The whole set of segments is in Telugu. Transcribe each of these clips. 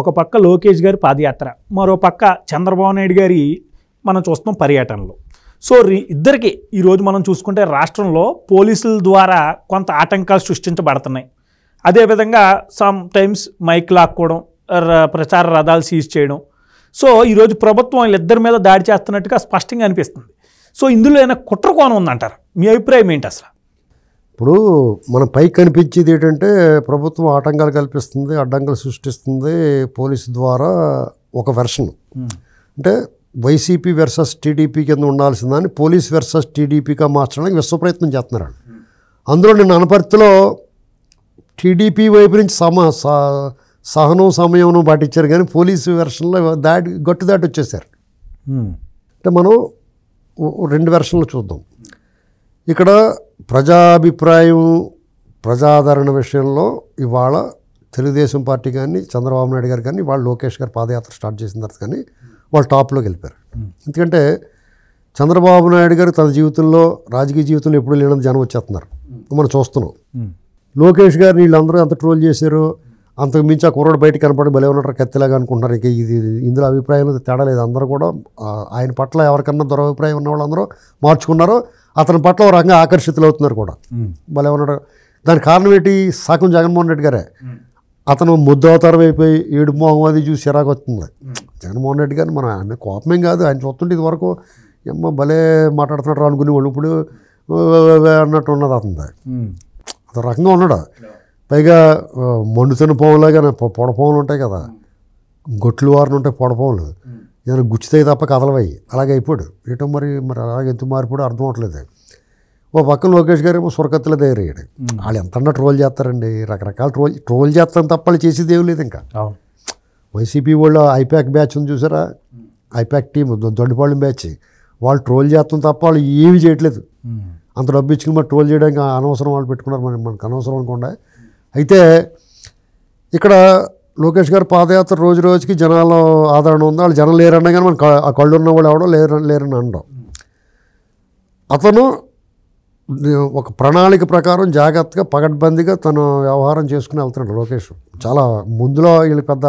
ఒక పక్క లోకేష్ గారి పాదయాత్ర మరో పక్క చంద్రబాబు నాయుడు గారి మనం చూస్తున్నాం పర్యటనలు సో ఇద్దరికి ఈరోజు మనం చూసుకుంటే రాష్ట్రంలో పోలీసుల ద్వారా కొంత ఆటంకాలు సృష్టించబడుతున్నాయి అదేవిధంగా సమ్ టైమ్స్ మైక్ లాక్కోవడం ప్రచార రథాలు సీజ్ చేయడం సో ఈరోజు ప్రభుత్వం వీళ్ళిద్దరి మీద దాడి చేస్తున్నట్టుగా స్పష్టంగా అనిపిస్తుంది సో ఇందులో ఏమైనా కుట్ర కోణం ఉందంటారు మీ అభిప్రాయం ఏంటి అసలు ఇప్పుడు మనం పైకి కనిపించేది ఏంటంటే ప్రభుత్వం ఆటంకాలు కల్పిస్తుంది అడ్డంకులు సృష్టిస్తుంది పోలీసు ద్వారా ఒక వెర్షన్ hmm. అంటే వైసీపీ వెర్సస్ టీడీపీ కింద ఉండాల్సిందని పోలీస్ వెర్సస్ టీడీపీగా మార్చడానికి విశ్వప్రయత్నం చేస్తున్నారు hmm. అందులో నేను అనపర్తిలో టీడీపీ వైపు నుంచి సమ సహనం సమయం పాటించారు కానీ పోలీసు వెర్షన్లో దాటి గట్టు దాటి వచ్చేసారు hmm. అంటే మనం రెండు వెర్షన్లు చూద్దాం ఇక్కడ ప్రజాభిప్రాయం ప్రజాదరణ విషయంలో ఇవాళ తెలుగుదేశం పార్టీ కానీ చంద్రబాబు నాయుడు గారు కానీ వాళ్ళు లోకేష్ గారు పాదయాత్ర స్టార్ట్ చేసిన తర్వాత కానీ వాళ్ళు టాప్లోకి వెళ్ళిపోయారు ఎందుకంటే చంద్రబాబు నాయుడు గారు తన జీవితంలో రాజకీయ జీవితంలో ఎప్పుడు లేనంత జనం వచ్చేస్తున్నారు మనం చూస్తున్నాం లోకేష్ గారు వీళ్ళందరూ ఎంత ట్రోల్ చేశారు అంతకు మించి ఆ కుర్రాడు బయట కనపడి బలే ఉన్నట్టు కత్తిలాగా అనుకుంటున్నారు ఇక ఇది ఇందులో అభిప్రాయం తేడా లేదు అందరూ కూడా ఆయన పట్ల ఎవరికన్నా దురభిప్రాయం ఉన్న వాళ్ళందరూ మార్చుకున్నారో అతని పట్ల ఒక రకంగా అవుతున్నారు కూడా మళ్ళీ ఉన్నాడు దానికి కారణం ఏంటి సాకం జగన్మోహన్ రెడ్డి గారే అతను ముద్దవతారం అయిపోయి ఏడు మోహం అది చూసి చిరాకు వస్తుంది జగన్మోహన్ రెడ్డి గారిని మనం ఆయన కోపమేం కాదు ఆయన చూస్తుంటే ఇది వరకు భలే మాట్లాడుతున్నాడు అనుకుని వాళ్ళు ఇప్పుడు అన్నట్టు ఉన్నది అతను అతను రకంగా ఉన్నాడు పైగా మండుతున్న పోవులాగా పొడపావులు ఉంటాయి కదా గొట్లు వారిని ఉంటాయి పొడపావులు ఏదైనా గుచ్చితే తప్ప కదలవయ్యి అలాగే అయిపోడు ఏటో మరి మరి అలాగే ఎంత మారిపోడు అర్థం అవట్లేదు ఓ పక్కన లోకేష్ గారు ఏమో సురకత్తుల దగ్గరయ్యాడు వాళ్ళు ఎంత ట్రోల్ చేస్తారండి రకరకాల ట్రోల్ ట్రోల్ చేస్తాం తప్ప వాళ్ళు చేసేది ఏం లేదు ఇంకా వైసీపీ వాళ్ళు ఐప్యాక్ బ్యాచ్ ఉంది చూసారా ఐపాక్ టీం దొండపాళెం బ్యాచ్ వాళ్ళు ట్రోల్ చేస్తాం తప్ప వాళ్ళు ఏమి చేయట్లేదు అంత డబ్బు ఇచ్చుకుని మరి ట్రోల్ చేయడానికి అనవసరం వాళ్ళు పెట్టుకున్నారు మనకి మనకు అనవసరం అనుకుండా అయితే ఇక్కడ లోకేష్ గారు పాదయాత్ర రోజు రోజుకి జనాలు ఆదరణ ఉంది వాళ్ళు జనం లేరన్నా కానీ మనం ఆ కళ్ళు ఉన్న వాళ్ళు ఎవడో లేరు లేరని అనడం అతను ఒక ప్రణాళిక ప్రకారం జాగ్రత్తగా పగడ్బందీగా తను వ్యవహారం చేసుకుని వెళ్తున్నాడు లోకేష్ చాలా ముందులో వీళ్ళు పెద్ద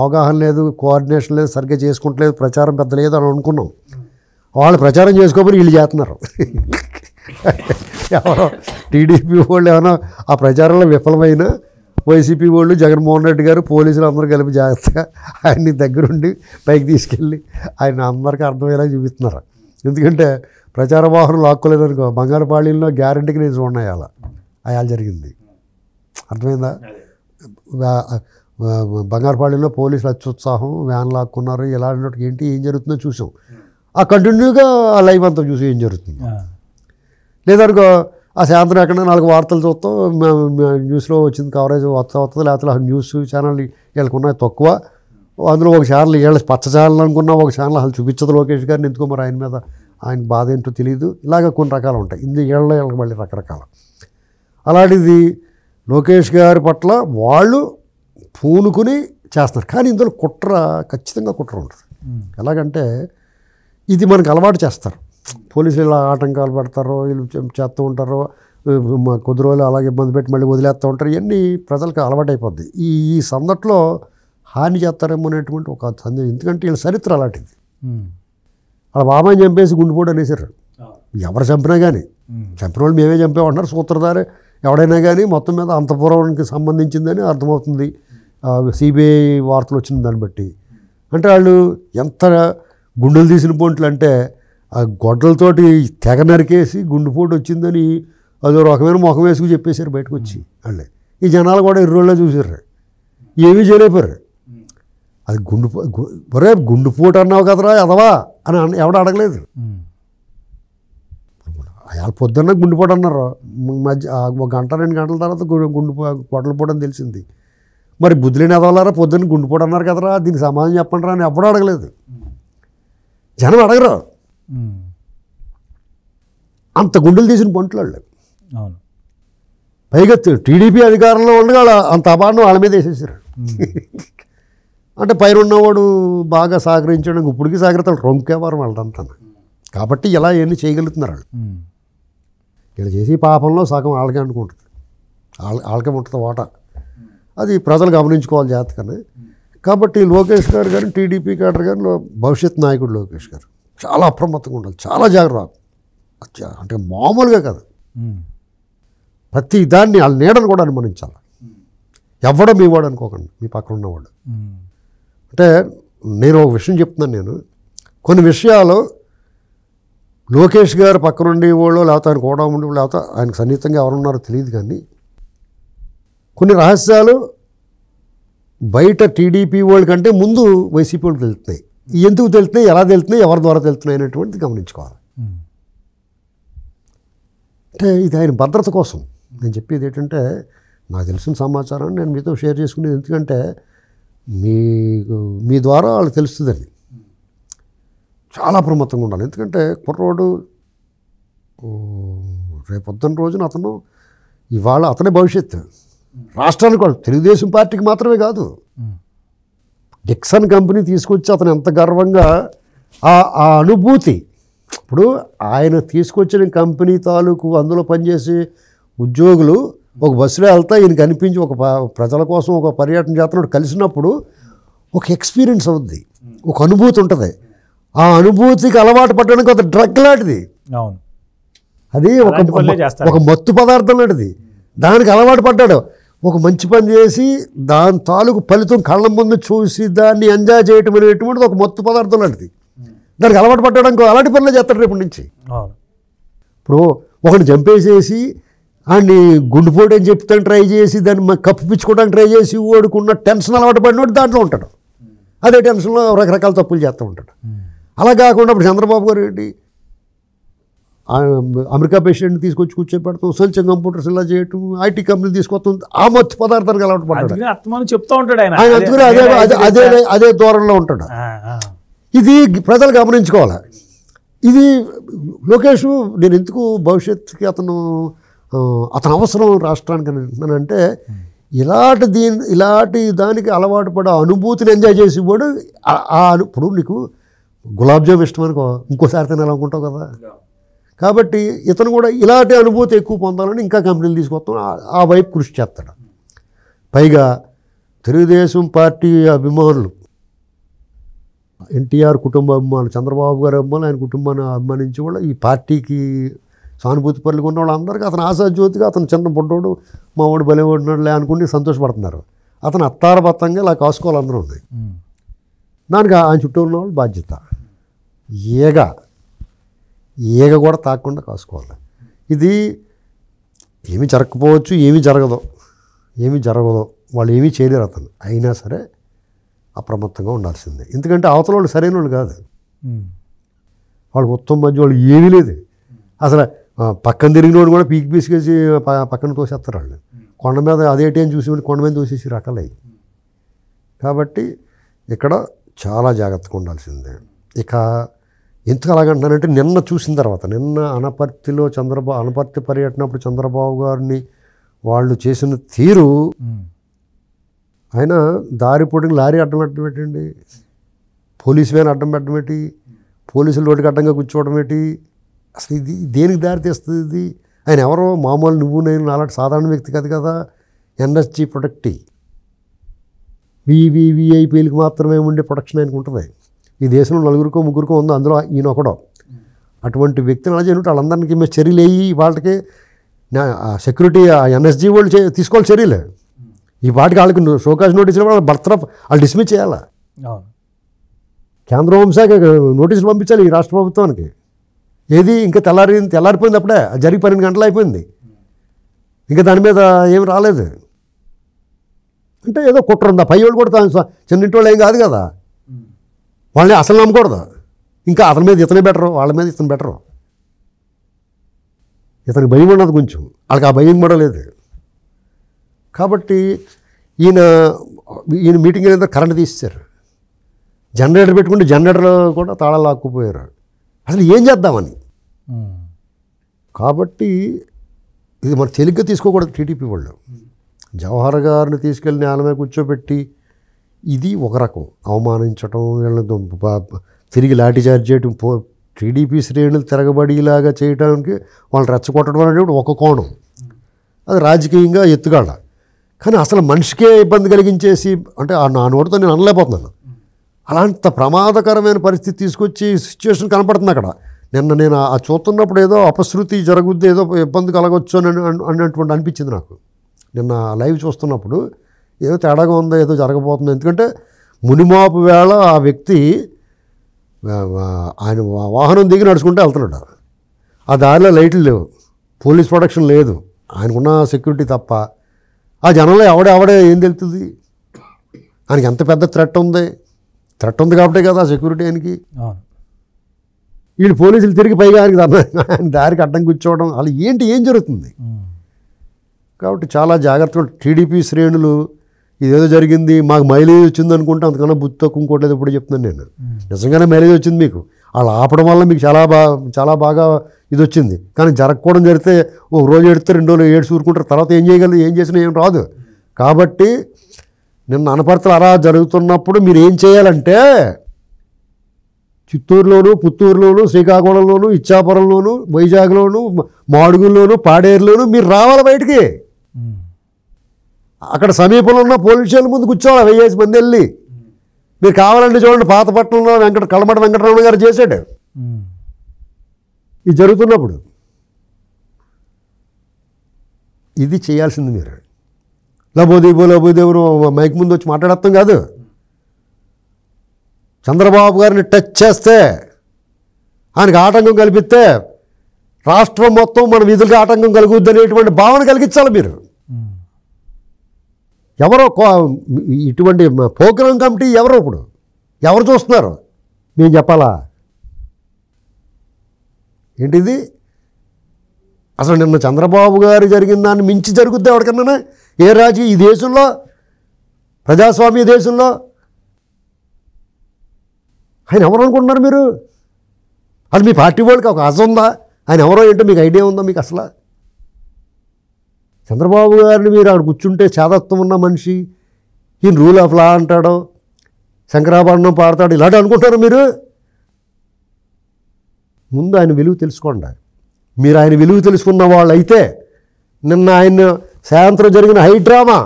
అవగాహన లేదు కోఆర్డినేషన్ లేదు సరిగ్గా చేసుకుంటలేదు ప్రచారం పెద్ద లేదు అని అనుకున్నాం వాళ్ళు ప్రచారం చేసుకోమని వీళ్ళు చేస్తున్నారు ఎవరో టీడీపీ వాళ్ళు ఏమైనా ఆ ప్రచారంలో విఫలమైనా వైసీపీ వాళ్ళు జగన్మోహన్ రెడ్డి గారు పోలీసులు అందరూ కలిపి జాగ్రత్తగా ఆయన్ని దగ్గరుండి పైకి తీసుకెళ్ళి ఆయన అందరికీ అర్థమయ్యేలా చూపిస్తున్నారు ఎందుకంటే ప్రచార వాహనం లాక్కోలేదు అనుకో బంగారపాళీలో గ్యారంటీకి నేను చూడన్నాయి అలా అలా జరిగింది అర్థమైందా బంగారుపాళీలో పోలీసులు అత్యుత్సాహం వ్యాన్ లాక్కున్నారు ఇలాంటి ఏంటి ఏం జరుగుతుందో చూసాం ఆ కంటిన్యూగా ఆ లైవ్ అంతా చూసి ఏం జరుగుతుంది లేదనుకో ఆ సాయంత్రం ఎక్కడైనా నాలుగు వార్తలు చూస్తాం న్యూస్లో వచ్చింది కవరేజ్ వస్తా వస్తుంది లేకపోతే న్యూస్ ఛానల్ వీళ్ళకి ఉన్నాయి తక్కువ అందులో ఒక ఛానల్ వీళ్ళ పచ్చ ఛానల్ అనుకున్నా ఒక ఛానల్ అసలు చూపించదు లోకేష్ గారిని ఎందుకో మరి ఆయన మీద ఆయన బాధ ఏంటో తెలియదు ఇలాగ కొన్ని రకాలు ఉంటాయి ఇందు వీళ్ళ వీళ్ళకి మళ్ళీ రకరకాల అలాంటిది లోకేష్ గారి పట్ల వాళ్ళు పూనుకుని చేస్తున్నారు కానీ ఇందులో కుట్ర ఖచ్చితంగా కుట్ర ఉంటుంది ఎలాగంటే ఇది మనకు అలవాటు చేస్తారు పోలీసులు ఇలా ఆటంకాలు పెడతారో వీళ్ళు చేస్తూ ఉంటారో కొద్ది రోజులు అలాగే ఇబ్బంది పెట్టి మళ్ళీ వదిలేస్తూ ఉంటారు ఇవన్నీ ప్రజలకు అలవాటైపోద్ది ఈ ఈ సందట్లో హాని చేస్తారేమో అనేటువంటి ఒక సందేహం ఎందుకంటే వీళ్ళ చరిత్ర అలాంటిది వాళ్ళ బాబాయ్ చంపేసి గుండెపోటు అనేసారు ఎవరు చంపినా కానీ చంపిన వాళ్ళు మేమే చంపేమంటున్నారు సూత్రధారి ఎవడైనా కానీ మొత్తం మీద అంతపురానికి సంబంధించిందని అర్థమవుతుంది సిబిఐ వార్తలు వచ్చిన దాన్ని బట్టి అంటే వాళ్ళు ఎంత గుండెలు తీసిన పోంట్లు అంటే ఆ గొడ్డలతోటి తెగ నరికేసి గుండెపోటు వచ్చిందని అదో రకమైన ముఖం వేసుకు చెప్పేశారు బయటకు వచ్చి వాళ్ళే ఈ జనాలు కూడా ఇర్రోళ్ళే చూసారు ఏమీ చేయలేపారు అది గుండు రేపు గుండుపోటు అన్నావు కదరా ఎదవా అని అన్న ఎవడ అడగలేదు అయా పొద్దున్న గుండెపోటు అన్నారు మధ్య ఒక గంట రెండు గంటల తర్వాత గుండు పొట్టలు అని తెలిసింది మరి బుద్ధులేని ఎదవలారా పొద్దున్న గుండెపోటు అన్నారు కదరా దీనికి సమాధానం చెప్పండి రా అని ఎవడూ అడగలేదు జనం అడగరు అంత గుండెలు తీసిన పంటలు అవును పైగా టీడీపీ అధికారంలో ఉండగా అంత అపాండం వాళ్ళ మీద వేసేసారు అంటే పైన ఉన్నవాడు బాగా సహకరించడం ఇప్పటికీ సహకరితాడు రొంకేవారు వాళ్ళంతా కాబట్టి ఇలా ఏమి చేయగలుగుతున్నారు వాళ్ళు వీళ్ళు చేసి పాపంలో సగం వాళ్ళకే అనుకుంటుంది వాళ్ళ వాళ్ళకే ఉంటుంది ఓట అది ప్రజలు గమనించుకోవాలి జాగ్రత్తగానే కాబట్టి లోకేష్ గారు కానీ టీడీపీ గారు కానీ భవిష్యత్ నాయకుడు లోకేష్ గారు చాలా అప్రమత్తంగా ఉండాలి చాలా జాగ్రత్త అంటే మామూలుగా కాదు ప్రతి దాన్ని వాళ్ళ నీడను కూడా అనుమానించాలి ఎవడో మీ వాడు అనుకోకండి మీ పక్కన ఉన్నవాడు అంటే నేను ఒక విషయం చెప్తున్నాను నేను కొన్ని విషయాలు లోకేష్ గారు పక్కన ఉండేవాళ్ళు లేకపోతే ఆయన కూడా ఉండే లేకపోతే ఆయనకు సన్నిహితంగా ఎవరున్నారో తెలియదు కానీ కొన్ని రహస్యాలు బయట టీడీపీ వాళ్ళ కంటే ముందు వైసీపీ వాళ్ళు తెలుస్తాయి ఎందుకు తెలుతున్నాయి ఎలా తెలుతున్నాయి ఎవరి ద్వారా తెలుతున్నాయి అనేటువంటిది గమనించుకోవాలి అంటే ఇది ఆయన భద్రత కోసం నేను చెప్పేది ఏంటంటే నాకు తెలిసిన సమాచారాన్ని నేను మీతో షేర్ చేసుకునేది ఎందుకంటే మీకు మీ ద్వారా వాళ్ళు తెలుస్తుందండి చాలా అప్రమత్తంగా ఉండాలి ఎందుకంటే కుర్రోడు రేపొద్దున రోజున అతను ఇవాళ అతనే భవిష్యత్తు రాష్ట్రానికి వాళ్ళు తెలుగుదేశం పార్టీకి మాత్రమే కాదు డిక్సన్ కంపెనీ తీసుకొచ్చి అతను ఎంత గర్వంగా ఆ అనుభూతి ఇప్పుడు ఆయన తీసుకొచ్చిన కంపెనీ తాలూకు అందులో పనిచేసే ఉద్యోగులు ఒక బస్సులో వెళ్తా ఈయన అనిపించి ఒక ప్రజల కోసం ఒక పర్యటన చేస్తున్నాడు కలిసినప్పుడు ఒక ఎక్స్పీరియన్స్ అవుద్ది ఒక అనుభూతి ఉంటుంది ఆ అనుభూతికి అలవాటు పట్టడానికి ఒక డ్రగ్ లాంటిది అది ఒక ఒక మత్తు పదార్థం లాంటిది దానికి అలవాటు పడ్డాడు ఒక మంచి పని చేసి దాని తాలూకు ఫలితం కళ్ళ ముందు చూసి దాన్ని ఎంజాయ్ చేయటం అనేటువంటిది ఒక మొత్తం పదార్థం లాంటిది దానికి అలవాటు పట్టడానికి అలాంటి పనులే చేస్తాడు రేపటి నుంచి ఇప్పుడు ఒకటి చంపేసేసి ఆడిని గుండెపోటు అని చెప్తాను ట్రై చేసి దాన్ని కప్పిపించుకోవడానికి ట్రై చేసి వాడుకున్న టెన్షన్ అలవాటు పడినోడు దాంట్లో ఉంటాడు అదే టెన్షన్లో రకరకాల తప్పులు చేస్తూ ఉంటాడు అలా కాకుండా ఇప్పుడు చంద్రబాబు గారు ఏంటి అమెరికా పేషెంట్ తీసుకొచ్చి కూర్చోబెడతాం సొంతం కంప్యూటర్స్ ఇలా చేయటం ఐటీ కంపెనీ తీసుకొస్తాం ఆ మొత్తం పదార్థాలు అలవాటు పడ్డాడు చెప్తా ఉంటాడు అదే అదే అదే దూరంలో ఉంటాడు ఇది ప్రజలు గమనించుకోవాలి ఇది లోకేష్ నేను ఎందుకు భవిష్యత్తుకి అతను అతను అవసరం రాష్ట్రానికి అంటే ఇలాంటి దీని ఇలాంటి దానికి అలవాటు పడే అనుభూతిని ఎంజాయ్ చేసి కూడా ఇప్పుడు నీకు గులాబ్ జామ్ ఇష్టం అనుకో ఇంకోసారి తినాలనుకుంటావు కదా కాబట్టి ఇతను కూడా ఇలాంటి అనుభూతి ఎక్కువ పొందాలని ఇంకా కంపెనీలు తీసుకొస్తాం ఆ వైపు కృషి చేస్తాడు పైగా తెలుగుదేశం పార్టీ అభిమానులు ఎన్టీఆర్ కుటుంబ అభిమానులు చంద్రబాబు గారి అభిమానులు ఆయన కుటుంబాన్ని అభిమానించి కూడా ఈ పార్టీకి సానుభూతి పనులు ఉన్న వాళ్ళందరికీ అతను ఆశాజ్యోతిగా అతను చిన్న బుడ్డోడు మా వాడు భలే లే అనుకుని సంతోషపడుతున్నారు అతను అత్తారబత్తంగా ఇలా కాసుకోవాలందరూ ఉన్నాయి దానికి ఆయన చుట్టూ ఉన్న వాళ్ళు బాధ్యత ఏగా ఈగ కూడా తాకుండా కాసుకోవాలి ఇది ఏమి జరగకపోవచ్చు ఏమి జరగదు ఏమి జరగదు వాళ్ళు ఏమీ చేయలేరు అతను అయినా సరే అప్రమత్తంగా ఉండాల్సిందే ఎందుకంటే అవతల వాళ్ళు సరైన వాళ్ళు కాదు వాళ్ళు మొత్తం మధ్య వాళ్ళు ఏమీ లేదు అసలు పక్కన తిరిగిన వాళ్ళు కూడా పీకి పీసుకేసి పక్కన తోసేస్తారు వాళ్ళు కొండ మీద అదే టైం చూసి కొండ మీద తోసేసి రకాలయ్యి కాబట్టి ఇక్కడ చాలా జాగ్రత్తగా ఉండాల్సిందే ఇక ఎందుకు అలాగంటున్నానంటే నిన్న చూసిన తర్వాత నిన్న అనపర్తిలో చంద్రబాబు అనపర్తి పర్యటనప్పుడు చంద్రబాబు గారిని వాళ్ళు చేసిన తీరు ఆయన దారి పొడిని లారీ అడ్డం అడ్డం పెట్టండి పోలీసు మీద అడ్డం పెట్టడం ఏంటి పోలీసులు రోడ్డుకి అడ్డంగా కూర్చోవడం ఏంటి అసలు ఇది దేనికి దారి తీస్తుంది ఇది ఆయన ఎవరో మామూలు నువ్వు నేను అలాంటి సాధారణ వ్యక్తి కాదు కదా ఎన్ఎస్జి ప్రొడక్టి వివివిఐపీలకు మాత్రమే ఉండే ప్రొడక్షన్ ఆయనకు ఉంటుంది ఈ దేశంలో నలుగురికో ముగ్గురికో ఉందో అందులో ఈయన ఒకడో అటువంటి వ్యక్తులు అలా చేయడం వాళ్ళందరికీ మేము చర్యలు వేయి వాళ్ళకి సెక్యూరిటీ ఎన్ఎస్జీ వాళ్ళు చే తీసుకోవాలి చర్యలే ఈ వాటికి వాళ్ళకి షోకాజ్ నోటీసులు వాళ్ళు భర్త వాళ్ళు డిస్మిస్ చేయాలా కేంద్ర హోంశాఖ నోటీసులు పంపించాలి ఈ రాష్ట్ర ప్రభుత్వానికి ఏది ఇంకా తెల్లారి తెల్లారిపోయింది అప్పుడే జరిగి పన్నెండు గంటలు అయిపోయింది ఇంకా దాని మీద ఏం రాలేదు అంటే ఏదో కుట్ర ఉందా పై వాళ్ళు కూడా చిన్నింటి వాళ్ళు ఏం కాదు కదా వాళ్ళని అసలు నమ్మకూడదు ఇంకా అతని మీద ఇతనే బెటరు వాళ్ళ మీద ఇతను బెటరు ఇతనికి భయం ఉండదు కొంచెం వాళ్ళకి ఆ భయం కూడా లేదు కాబట్టి ఈయన ఈయన మీటింగ్ అనేది కరెంట్ తీసేశారు జనరేటర్ పెట్టుకుంటే జనరేటర్ కూడా తాళాలు లాక్కుపోయారు అసలు ఏం చేద్దామని hmm. కాబట్టి ఇది మన తేలిగ్గా తీసుకోకూడదు టీడీపీ వాళ్ళు జవహర్ గారిని తీసుకెళ్ళి నేల మీద కూర్చోబెట్టి ఇది ఒక రకం అవమానించటం వీళ్ళని తిరిగి లాఠీ చార్జ్ చేయటం పో టీడీపీ శ్రేణులు తిరగబడిలాగా చేయడానికి వాళ్ళని రెచ్చగొట్టడం అనేటువంటి ఒక కోణం అది రాజకీయంగా ఎత్తుగాడ కానీ అసలు మనిషికే ఇబ్బంది కలిగించేసి అంటే ఆ నోటితో నేను అనలేకపోతున్నాను అలాంత ప్రమాదకరమైన పరిస్థితి తీసుకొచ్చి సిచ్యువేషన్ కనపడుతుంది అక్కడ నిన్న నేను ఆ చూస్తున్నప్పుడు ఏదో అపశృతి జరుగుద్ది ఏదో ఇబ్బంది కలగవచ్చు అని అన్నటువంటి అనిపించింది నాకు నిన్న లైవ్ చూస్తున్నప్పుడు ఏదో తేడాగా ఉందో ఏదో జరగబోతుంది ఎందుకంటే మునిమాపు వేళ ఆ వ్యక్తి ఆయన వాహనం దిగి నడుచుకుంటే వెళ్తున్నాడు ఆ దారిలో లైట్లు లేవు పోలీస్ ప్రొటెక్షన్ లేదు ఆయనకున్న సెక్యూరిటీ తప్ప ఆ జనంలో ఎవడే ఎవడే ఏం తెలుతుంది ఆయనకి ఎంత పెద్ద థ్రెట్ ఉంది థ్రెట్ ఉంది కాబట్టే కదా సెక్యూరిటీ ఆయనకి వీళ్ళు పోలీసులు తిరిగి పైగా ఆయనకి ఆయన దారికి అడ్డం కూర్చోవడం అలా ఏంటి ఏం జరుగుతుంది కాబట్టి చాలా జాగ్రత్తగా టీడీపీ శ్రేణులు ఇదేదో జరిగింది మాకు మైలేజ్ వచ్చింది అనుకుంటే అంతకన్నా బుద్ధి తక్కువ ఇంకోట్లేదు ఇప్పుడు చెప్తున్నాను నేను నిజంగానే మైలేజ్ వచ్చింది మీకు వాళ్ళు ఆపడం వల్ల మీకు చాలా బాగా చాలా బాగా ఇది వచ్చింది కానీ జరగకపోవడం జరిగితే ఓ రోజు ఎడితే రెండు రోజులు ఏడు చూరుకుంటారు తర్వాత ఏం చేయగలరు ఏం చేసినా ఏం రాదు కాబట్టి నిన్న అనపర్తలు అలా జరుగుతున్నప్పుడు మీరు ఏం చేయాలంటే చిత్తూరులోను పుత్తూరులోను శ్రీకాకుళంలోను ఇచ్చాపురంలోను వైజాగ్లోను మాడుగుల్లోను పాడేరులోను మీరు రావాలి బయటికి అక్కడ సమీపంలో ఉన్న పోలీస్ స్టేషన్ ముందు కూర్చోవాలి వెయ్యేసి మంది వెళ్ళి మీరు కావాలంటే చూడండి పాతపట్నంలో వెంకట కలమట వెంకటరమణ గారు చేశాడు ఇది జరుగుతున్నప్పుడు ఇది చేయాల్సింది మీరు లబోదీపో లబోదేవును మైక్ ముందు వచ్చి మాట్లాడతాం కాదు చంద్రబాబు గారిని టచ్ చేస్తే ఆయనకు ఆటంకం కల్పిస్తే రాష్ట్రం మొత్తం మన విధులకు ఆటంకం కలుగుద్దు అనేటువంటి భావన కలిగించాలి మీరు ఎవరో ఇటువంటి ప్రోగ్రామ్ కమిటీ ఎవరో ఇప్పుడు ఎవరు చూస్తున్నారు మేము చెప్పాలా ఏంటిది అసలు నిన్న చంద్రబాబు గారు జరిగిన దాన్ని మించి జరుగుద్ది ఎవరికన్నా ఏ రాజు ఈ దేశంలో ప్రజాస్వామ్య దేశంలో ఆయన ఎవరు అనుకుంటున్నారు మీరు అది మీ పార్టీ వాళ్ళకి ఒక అసందా ఆయన ఎవరో ఏంటో మీకు ఐడియా ఉందా మీకు అసలు చంద్రబాబు గారిని మీరు అక్కడ కూర్చుంటే చేదత్వం ఉన్న మనిషి ఈయన రూల్ ఆఫ్ లా అంటాడు శంకరాభరణం పాడతాడు ఇలాంటి అనుకుంటారు మీరు ముందు ఆయన విలువ తెలుసుకోండి మీరు ఆయన విలువ తెలుసుకున్న వాళ్ళు అయితే నిన్న ఆయన సాయంత్రం జరిగిన హై డ్రామా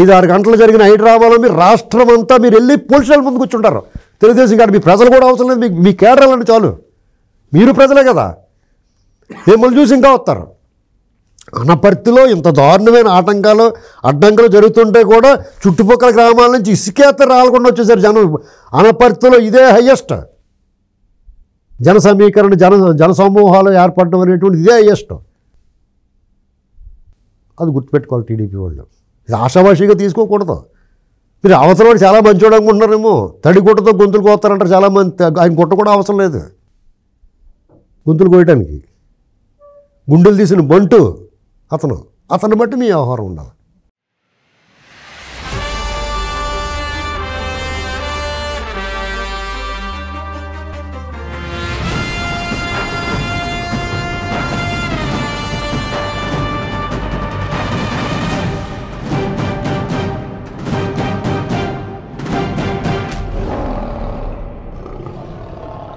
ఐదు ఆరు గంటలు జరిగిన హై డ్రామాలో మీరు రాష్ట్రం అంతా మీరు వెళ్ళి పోలీసుల ముందు కూర్చుంటారు తెలుగుదేశం కాదు మీ ప్రజలు కూడా అవసరం లేదు మీ మీ కేడరాలంటే చాలు మీరు ప్రజలే కదా మిమ్మల్ని చూసి ఇంకా వస్తారు అనపర్తిలో ఇంత దారుణమైన ఆటంకాలు అడ్డంకులు జరుగుతుంటే కూడా చుట్టుపక్కల గ్రామాల నుంచి ఇసుకేత రాలకుండా వచ్చేసారు జనం అనపర్తిలో ఇదే హయ్యెస్ట్ జన సమీకరణ జన జన సమూహాలు ఏర్పడడం అనేటువంటి ఇదే హయ్యెస్ట్ అది గుర్తుపెట్టుకోవాలి టీడీపీ వాళ్ళు ఇది ఆశాభాషిగా తీసుకోకూడదు మీరు అవసరం వాడు చాలా మంచివాడు అనుకుంటున్నారేమో తడి గుట్టతో గొంతులు కోస్తారంటారు మంది ఆయన గుట్ట కూడా అవసరం లేదు గొంతులు కోయటానికి గుండెలు తీసిన బంటు అతను అతను బట్టి మీ వ్యవహారం ఉండాలి